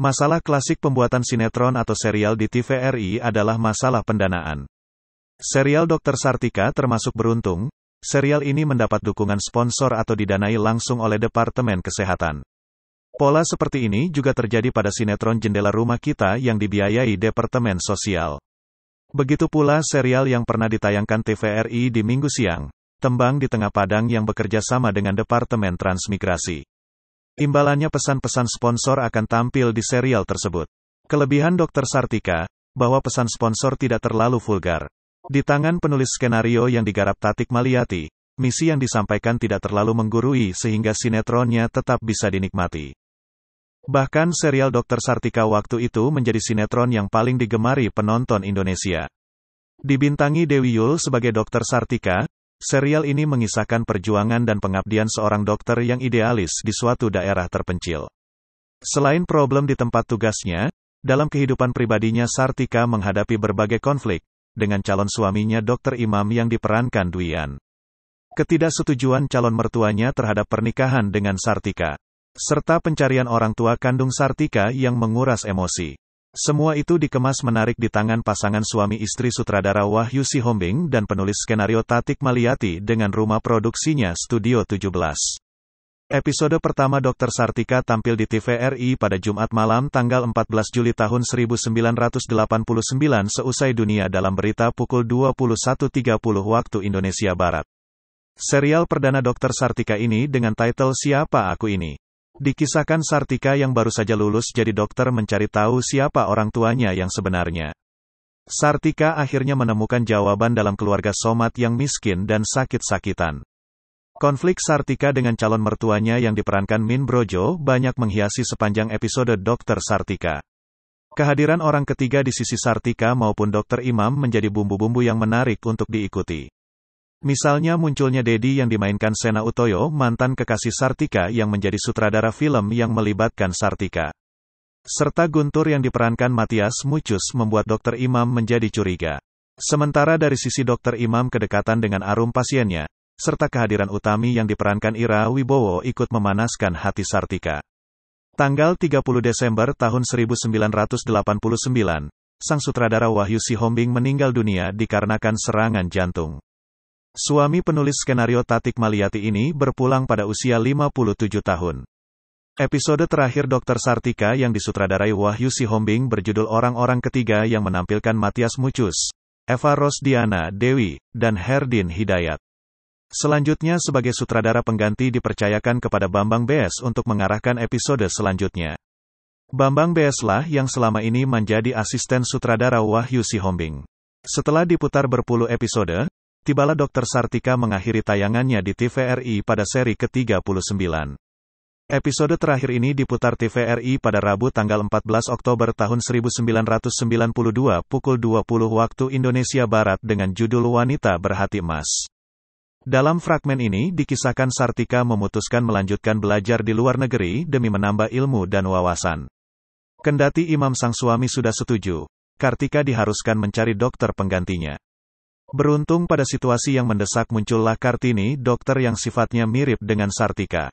Masalah klasik pembuatan sinetron atau serial di TVRI adalah masalah pendanaan. Serial Dr. Sartika termasuk beruntung, serial ini mendapat dukungan sponsor atau didanai langsung oleh Departemen Kesehatan. Pola seperti ini juga terjadi pada sinetron Jendela Rumah Kita yang dibiayai Departemen Sosial. Begitu pula serial yang pernah ditayangkan TVRI di Minggu siang, Tembang di Tengah Padang yang bekerja sama dengan Departemen Transmigrasi. Imbalannya pesan-pesan sponsor akan tampil di serial tersebut. Kelebihan Dr. Sartika, bahwa pesan sponsor tidak terlalu vulgar. Di tangan penulis skenario yang digarap Tatik Maliati, misi yang disampaikan tidak terlalu menggurui sehingga sinetronnya tetap bisa dinikmati. Bahkan serial Dr. Sartika waktu itu menjadi sinetron yang paling digemari penonton Indonesia. Dibintangi Dewi Yul sebagai Dr. Sartika, Serial ini mengisahkan perjuangan dan pengabdian seorang dokter yang idealis di suatu daerah terpencil. Selain problem di tempat tugasnya, dalam kehidupan pribadinya Sartika menghadapi berbagai konflik, dengan calon suaminya Dr. Imam yang diperankan Duyan. Ketidaksetujuan calon mertuanya terhadap pernikahan dengan Sartika. Serta pencarian orang tua kandung Sartika yang menguras emosi. Semua itu dikemas menarik di tangan pasangan suami istri sutradara Wahyu Sihombing dan penulis skenario Tatik Maliati dengan rumah produksinya Studio 17. Episode pertama Dr. Sartika tampil di TVRI pada Jumat malam tanggal 14 Juli tahun 1989 seusai dunia dalam berita pukul 21.30 waktu Indonesia Barat. Serial perdana Dr. Sartika ini dengan title Siapa Aku Ini? Dikisahkan Sartika yang baru saja lulus jadi dokter mencari tahu siapa orang tuanya yang sebenarnya. Sartika akhirnya menemukan jawaban dalam keluarga Somat yang miskin dan sakit-sakitan. Konflik Sartika dengan calon mertuanya yang diperankan Min Brojo banyak menghiasi sepanjang episode Dokter Sartika. Kehadiran orang ketiga di sisi Sartika maupun Dokter Imam menjadi bumbu-bumbu yang menarik untuk diikuti. Misalnya munculnya Dedi yang dimainkan Sena Utoyo, mantan kekasih Sartika yang menjadi sutradara film yang melibatkan Sartika. Serta Guntur yang diperankan Matias Mucus membuat dokter Imam menjadi curiga. Sementara dari sisi dokter Imam kedekatan dengan arum pasiennya, serta kehadiran Utami yang diperankan Ira Wibowo ikut memanaskan hati Sartika. Tanggal 30 Desember tahun 1989, sang sutradara Wahyu Sihombing meninggal dunia dikarenakan serangan jantung. Suami penulis skenario Tatik Maliati ini berpulang pada usia 57 tahun. Episode terakhir Dr. Sartika yang disutradarai Wahyu Sihombing berjudul Orang-orang Ketiga yang menampilkan Matias Mucus, Eva Rosdiana Dewi, dan Herdin Hidayat. Selanjutnya sebagai sutradara pengganti dipercayakan kepada Bambang BS untuk mengarahkan episode selanjutnya. Bambang BS lah yang selama ini menjadi asisten sutradara Wahyu Sihombing. Setelah diputar berpuluh episode, Tibalah Dr. Sartika mengakhiri tayangannya di TVRI pada seri ke-39. Episode terakhir ini diputar TVRI pada Rabu tanggal 14 Oktober tahun 1992 pukul 20 waktu Indonesia Barat dengan judul Wanita Berhati Emas. Dalam fragmen ini dikisahkan Sartika memutuskan melanjutkan belajar di luar negeri demi menambah ilmu dan wawasan. Kendati imam sang suami sudah setuju, Kartika diharuskan mencari dokter penggantinya. Beruntung pada situasi yang mendesak muncullah Kartini dokter yang sifatnya mirip dengan Sartika.